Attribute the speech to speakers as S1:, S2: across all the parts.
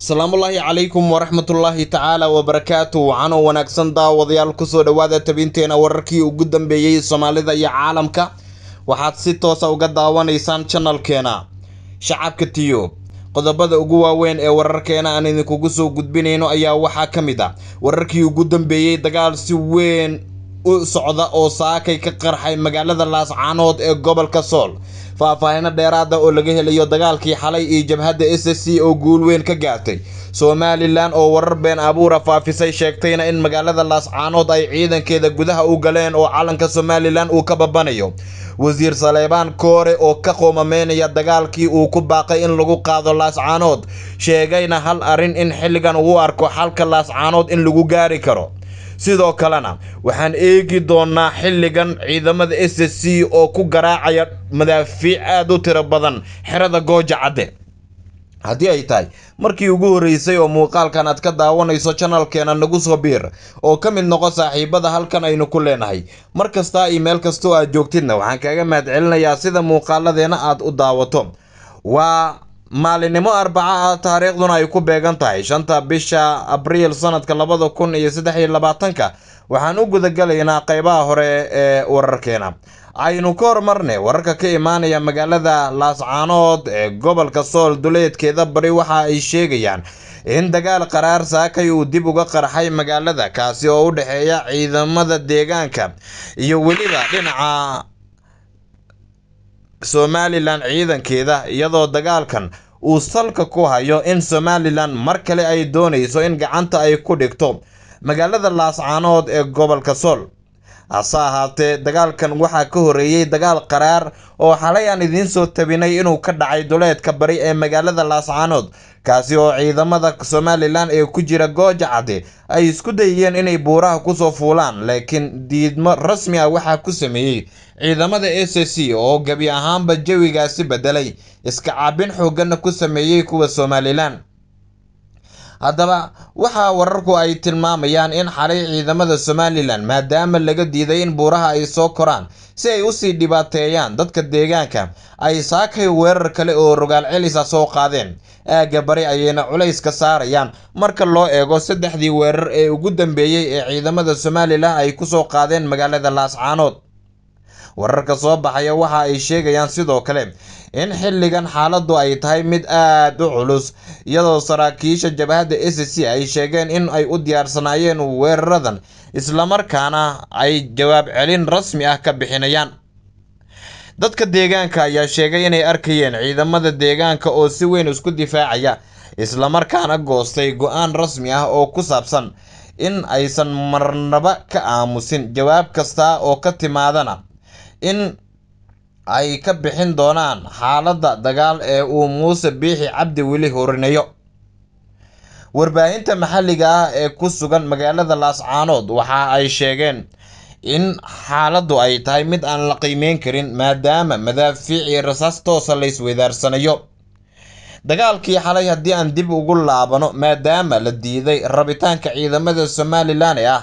S1: asalaamullaahi calaykum waraxmatullaahi tacaala wabarakaatu waxaanoo wanaagsan daawadayaal kusoo dhowaada tabinteena wararkii ugu dambeeyey soomaalida iyo caalamka waxaad si toosa ah uga daawanaysaan janalkeena shacabka tiyo qodobada ugu waaweyn ee wararkeena aan idinkugu soo gudbinayno ayaa waxaa ka mid ah wararkii ugu dambeeyey dagaal si weyn u socda oo saakay ka qarxay magaalada laascaanood ee gobolka sool faahfaahino dheeraada ah oo laga helayo dagaalkii xalay iyo jabhadda s s c oo guul weyn ka gaartay somalilan oo warar been abuura ah faafisay sheegtayna in magaalada laascaanood ay ciidankeeda gudaha u galeen oo calanka somalilan uu ka babanayo wasiir saleebaan koore oo ka qoomameynaya dagaalkii uu ku baaqay in lagu qaado laascaanood sheegayna hal arrin in xilligan uu arko xalka laascaanood in lagu gaari karo sidoo kalena waxaan eegi doonaa xilligan ciidamada s s c oo ku garaacaya madaafiic aad u tiro badan xerada gooja cadde haddii ay tahay markii ugu horreysay oo muuqaalkan aad ka daawanayso janalkeena nagu soo biir oo ka mid noqo saaxiibada halkan aynu ku leenahay mar kastaa iyo meel kastoo aad joogtidna waxaan kaaga mahadcelinayaa sida muuqaaladeenna aad u daawato waa maalinimo arbaco ah taariikhduna ay ku beegan tahay shanta bisha abriil sannadka labada kun iyo saddex iyo labaatanka waxaan u gudagelaynaa qaybaha hore ee wararkeena aynu ka hormarnay wararka ka imaanaya magaalada laascaanood ee gobolka sool duleedkeeda bari waxa ay sheegayaan in dagaal qaraar saakay uu dib uga qarxay magaalada kaasi oo u dhexeeya ciidamada deegaanka iyo weliba dhinaca Somalilan ciidankeeda iyadoo dagaalkan uu salka ku hayo in Somalilan mar kale ay doonayso in gacanta ay ku dhigto magaalada Laascaanood ee gobolka Sool hase ahaatee dagaalkan waxaa ka horreeyey dagaal qaraar oo xalay aan idiin soo tabinay inuu ka dhacay duleedka bari ee magaalada laascaanood kaasi oo ciidamada somalilan ee ku jira gooja cadde ay isku dayeen inay buuraha ku soo fuulaan laakiin diidmo rasmi ah waxaa ku sameeyey ciidamada a c c oo gebi ahaanba jawigaasi beddelay iska caabin xooggana ku sameeyey kuwa somalilan haddaba waxaa wararku ay tilmaamayaan in xalay ciidamada somalilan maadaama laga diiday in buuraha ay soo koraan si ay usii dhibaateeyaan dadka deegaanka ay saakay weerar kale oo rogaal celisa ah soo qaadeen aagga bari ayayna culayska saarayaan marka loo eego saddexdii weerar ee ugu dambeeyey ee ciidamada somalilan ay ku soo qaadeen magaalada laascaanood wararka soo baxaya waxa ay sheegayaan sidoo kale in xilligan xaaladdu ay tahay mid aad u culus iyadoo saraakiisha jabhadda s c ay sheegeen in ay u diyaarsanaayeen weeraradan islamarkaana ay jawaab celin rasmi ah ka bixinayaan dadka deegaanka ayaa sheegay inay arkayeen ciidamada deegaanka oo si weyn isku difaacaya islamarkaana goostay go'aan rasmi ah oo ku saabsan in aysan marnaba ka aamusin jawaab kasta oo ka timaadana in ay ka bixin doonaan xaaladda dagaal ee uu muuse biixi cabdi weli horinayo warbaahinta maxalliga ah ee ku sugan magaalada laascaanood waxa ay sheegeen in xaaladdu ay tahay mid aan la qiimeyn karin maadaama madaafiicii rasaas toosa la isweydaarsanayo dagaalkii xalay haddii aan dib ugu laabano maadaama la diiday rabitaanka ciidamada somalilan ee ah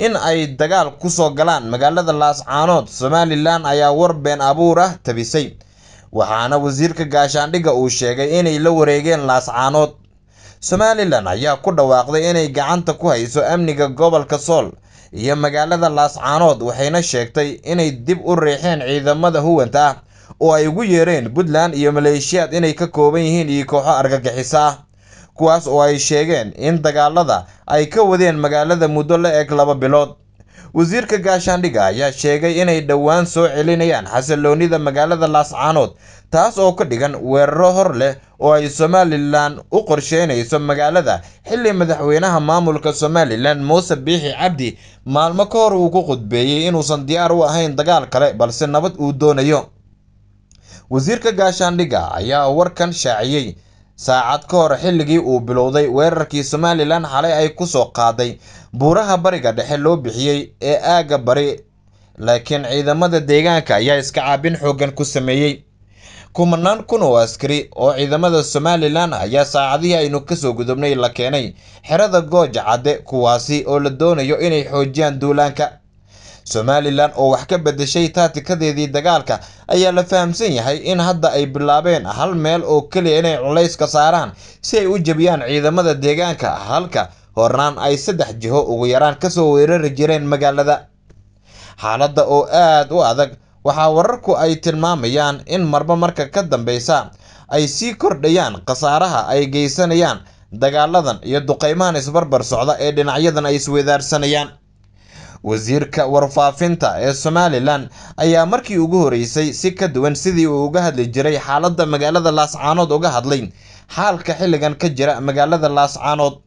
S1: in ay dagaal ku soo galaan magaalada laascaanood somalilan ayaa war been abuur ah tabisay waxaana wasiirka gaashaandhigga uu sheegay inay la wareegeen laascaanood somalilan ayaa ku dhawaaqday inay gacanta ku hayso amniga gobolka sool iyo magaalada laascaanood waxayna sheegtay inay dib u riixeen ciidamada huwanta ah oo ay ugu yeereen puntland iyo maleeshiyaad inay ka kooban yihiin iyo kooxo argagixisa ah kuwaas oo ay sheegeen in dagaalada ay ka wadeen magaalada muddo la eg laba bilood wasiirka gaashaandhigga ayaa sheegay inay dhowaan soo celinayaan xasilloonida magaalada laascaanood taas oo ka dhigan weeraro hor leh oo ay somalilan u qorsheynayso magaalada xilli madaxweynaha maamulka somalilan muuse biixi cabdi maalmo ka hor uu ku khudbeeyey inuusan diyaar u ahayn dagaal kale balse nabad uu doonayo wasiirka gaashaandhiga ayaa warkan shaaciyey saacad ka hor xilligii uu bilowday weerarkii somalilan xalay ay ku soo qaaday buuraha bariga dhexe loo bixiyey ee aagga bari laakiin ciidamada deegaanka ayaa iska caabin xooggan ku sameeyey kumanaan kun oo askari oo ciidamada somalilan ayaa saacadihii aynu kasoo gudubnay la keenay xerada gooja cadde kuwaasi oo la doonayo inay xoojiyaan duulaanka somalilan oo wax ka beddeshay taatikadeedii dagaalka ayaa la fahamsan yahay in hadda ay bilaabeen hal meel oo keliya inay culayska saaraan si ay u jebiyaan ciidamada deegaanka halka hornaan ay saddex jiho ugu yaraan kasoo weerari jireen magaalada xaaladda oo aad u adag waxaa wararku ay tilmaamayaan in marba marka ka dambeysa ay sii kordhayaan khasaaraha ay geysanayaan dagaaladan iyo duqaymahan isbarbar socda ee dhinacyadan ay isweydaarsanayaan wasiirka warfaafinta ee somalilan ayaa markii ugu horeysay si ka duwan sidii uu uga hadli jiray xaaladda magaalada laascaanood uga hadlay xaalka xilligan ka jira magaalada laascaanood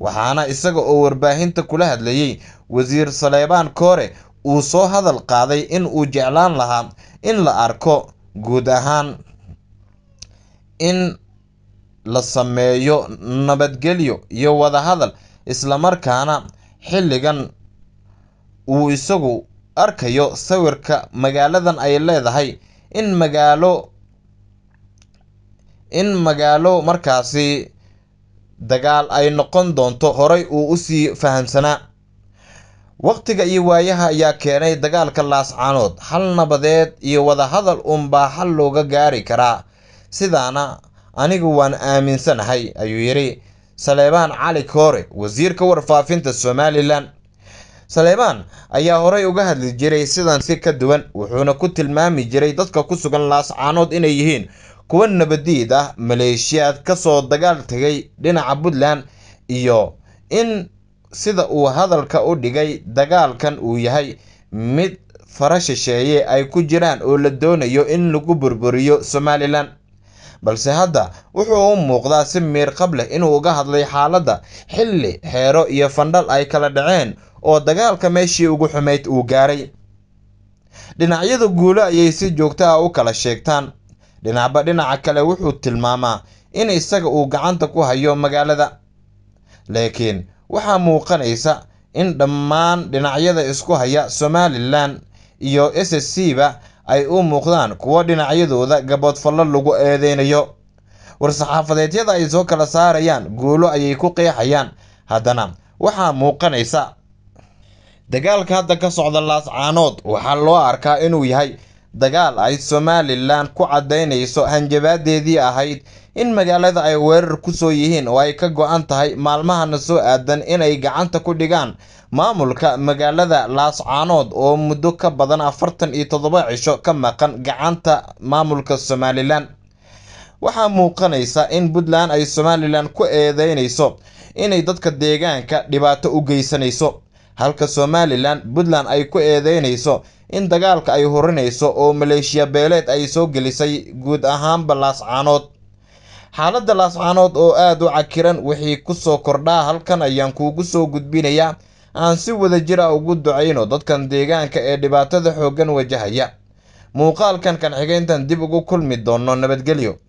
S1: waxaana isaga oo warbaahinta kula hadlayey wasiir saleebaan koore uu soo hadal qaaday in uu jeclaan lahaa in la arko guud ahaan in la sameeyo nabadgelyo iyo wadahadal islamarkaana xilligan uu isagu arkayo sawirka magaaladan ay leedahay in magaalo in magaalo markaasi dagaal ay noqon doonto horay uu usii fahamsanaa waqtiga iyo waayaha ayaa keenay dagaalka laascaanood hal nabadeed iyo wadahadal unbaa hal looga gaari karaa sidaana anigu waan aaminsanahay ayuu yidhi saleebaan cali koore wasiirka warfaafinta somalilan saleebaan ayaa horay uga hadli jiray sidan si ka duwan wuxuuna ku tilmaami jiray dadka ku sugan laascaanood inay yihiin kuwa nabadiid ah maleeshiyaad ka soo dagaal tegay dhinaca puntland iyo in sida uu hadalka u dhigay dagaalkan uu yahay mid fara shisheeye ay ku jiraan oo la doonayo in lagu burburiyo somalilan balse hadda wuxuu u muuqdaa si miirqab leh inuu uga hadlay xaaladda xilli xeero iyo fandhal ay kala dhaceen oo dagaalka meeshii ugu xumayd uu gaaray dhinacyada guulo ayay si joogto ah u kala sheegtaan dhinacba dhinaca kale wuxuu tilmaamaa in isaga uu gacanta ku hayo magaalada laakiin waxaa muuqanaysa in dhammaan dhinacyada isku haya somalilan iyo s s c ba ay u muuqdaan kuwo dhinacyadooda gaboodfallo lagu eedaynayo war-saxaafadeedyada ay soo kala saarayaan guulo ayay ku qeexayaan haddana waxaa muuqanaysa dagaalka hadda ka socda laascaanood waxaa loo arkaa inuu yahay dagaal ay somalilan ku caddaynayso hanjabaadeedii ahayd in magaalada ay weerar ku soo yihiin oo ay ka go'an tahay maalmahana soo aadan inay gacanta ku dhigaan maamulka magaalada laascaanood oo muddo ka badan afartan iyo toddoba cisho ka maqan gacanta maamulka somalilan waxaa muuqanaysa in puntland ay somalilan ku eedeynayso inay dadka deegaanka dhibaato u geysanayso halka somalilan puntland ay ku eedeynayso in dagaalka ay horinayso oo maleeshiya beeleed ay soo gelisay guud ahaanba laascaanood xaaladda laascaanood oo aad u cakiran wixii ku soo kordhaa halkan ayaan kuugu soo gudbinayaa aan si wada jira ah ugu ducayno dadkan deegaanka ee dhibaatada xooggan wajahaya muuqaalkan kan xigeyntan dib ugu kulmi doonno nabadgelyo